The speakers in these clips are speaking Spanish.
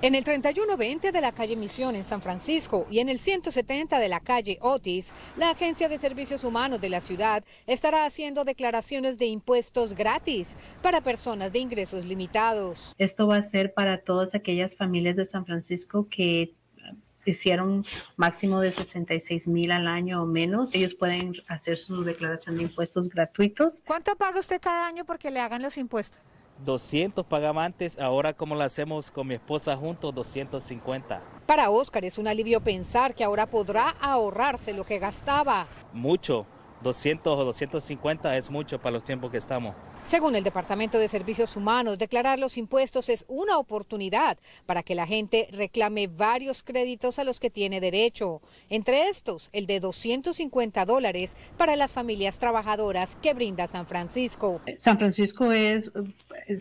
En el 3120 de la calle Misión en San Francisco y en el 170 de la calle Otis, la Agencia de Servicios Humanos de la ciudad estará haciendo declaraciones de impuestos gratis para personas de ingresos limitados. Esto va a ser para todas aquellas familias de San Francisco que hicieron máximo de 66 mil al año o menos, ellos pueden hacer su declaración de impuestos gratuitos. ¿Cuánto paga usted cada año porque le hagan los impuestos? 200 pagamantes. antes, ahora como lo hacemos con mi esposa juntos, 250. Para Oscar es un alivio pensar que ahora podrá ahorrarse lo que gastaba. Mucho, 200 o 250 es mucho para los tiempos que estamos. Según el Departamento de Servicios Humanos, declarar los impuestos es una oportunidad para que la gente reclame varios créditos a los que tiene derecho. Entre estos, el de 250 dólares para las familias trabajadoras que brinda San Francisco. San Francisco es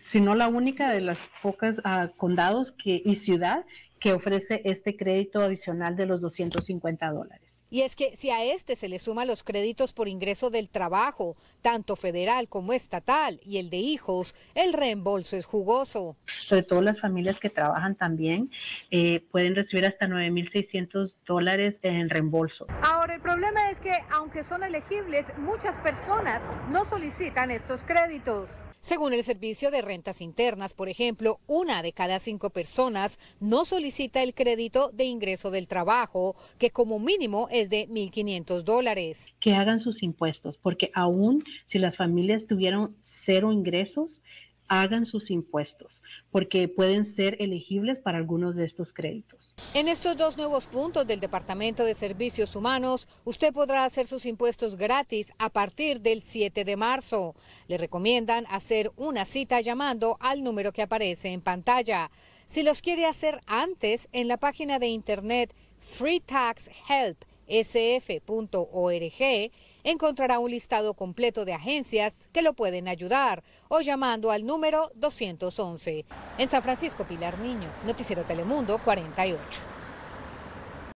sino la única de las pocas ah, condados que, y ciudad que ofrece este crédito adicional de los 250 dólares. Y es que si a este se le suma los créditos por ingreso del trabajo, tanto federal como estatal, y el de hijos, el reembolso es jugoso. Sobre todo las familias que trabajan también eh, pueden recibir hasta 9.600 dólares en reembolso. Ah, el problema es que, aunque son elegibles, muchas personas no solicitan estos créditos. Según el Servicio de Rentas Internas, por ejemplo, una de cada cinco personas no solicita el crédito de ingreso del trabajo, que como mínimo es de 1.500 dólares. Que hagan sus impuestos, porque aún si las familias tuvieron cero ingresos, hagan sus impuestos, porque pueden ser elegibles para algunos de estos créditos. En estos dos nuevos puntos del Departamento de Servicios Humanos, usted podrá hacer sus impuestos gratis a partir del 7 de marzo. Le recomiendan hacer una cita llamando al número que aparece en pantalla. Si los quiere hacer antes, en la página de internet Free Tax Help sf.org encontrará un listado completo de agencias que lo pueden ayudar o llamando al número 211. En San Francisco, Pilar Niño, Noticiero Telemundo 48.